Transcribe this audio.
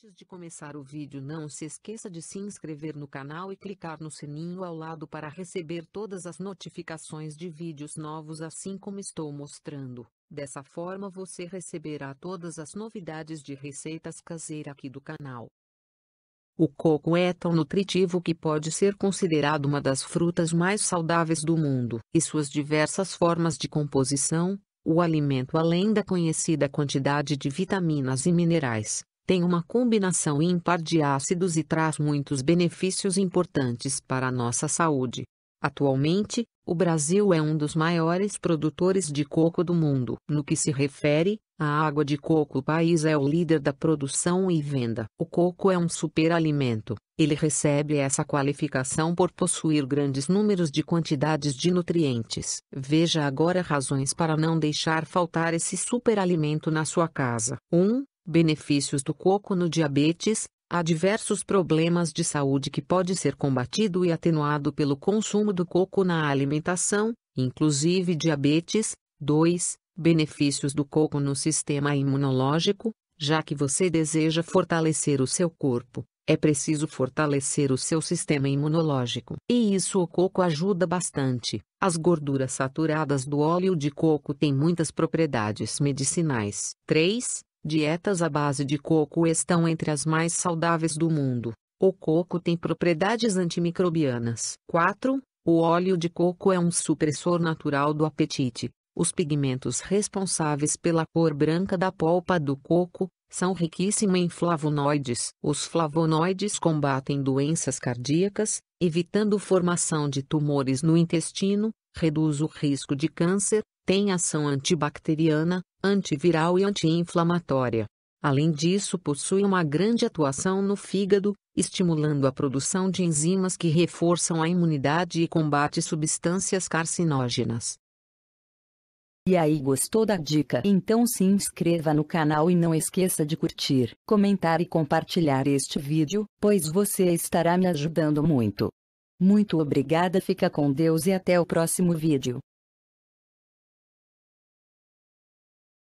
Antes de começar o vídeo não se esqueça de se inscrever no canal e clicar no sininho ao lado para receber todas as notificações de vídeos novos assim como estou mostrando. Dessa forma você receberá todas as novidades de receitas caseiras aqui do canal. O coco é tão nutritivo que pode ser considerado uma das frutas mais saudáveis do mundo. E suas diversas formas de composição, o alimento além da conhecida quantidade de vitaminas e minerais, tem uma combinação ímpar de ácidos e traz muitos benefícios importantes para a nossa saúde. Atualmente, o Brasil é um dos maiores produtores de coco do mundo. No que se refere à água de coco, o país é o líder da produção e venda. O coco é um superalimento. Ele recebe essa qualificação por possuir grandes números de quantidades de nutrientes. Veja agora razões para não deixar faltar esse superalimento na sua casa. 1. Um, benefícios do coco no diabetes, há diversos problemas de saúde que pode ser combatido e atenuado pelo consumo do coco na alimentação, inclusive diabetes. 2. Benefícios do coco no sistema imunológico, já que você deseja fortalecer o seu corpo, é preciso fortalecer o seu sistema imunológico. E isso o coco ajuda bastante. As gorduras saturadas do óleo de coco têm muitas propriedades medicinais. 3. Dietas à base de coco estão entre as mais saudáveis do mundo. O coco tem propriedades antimicrobianas. 4. O óleo de coco é um supressor natural do apetite. Os pigmentos responsáveis pela cor branca da polpa do coco são riquíssimos em flavonoides. Os flavonoides combatem doenças cardíacas, evitando formação de tumores no intestino, reduz o risco de câncer, tem ação antibacteriana, antiviral e anti-inflamatória. Além disso, possui uma grande atuação no fígado, estimulando a produção de enzimas que reforçam a imunidade e combate substâncias carcinógenas. E aí, gostou da dica? Então se inscreva no canal e não esqueça de curtir, comentar e compartilhar este vídeo, pois você estará me ajudando muito. Muito obrigada, fica com Deus e até o próximo vídeo.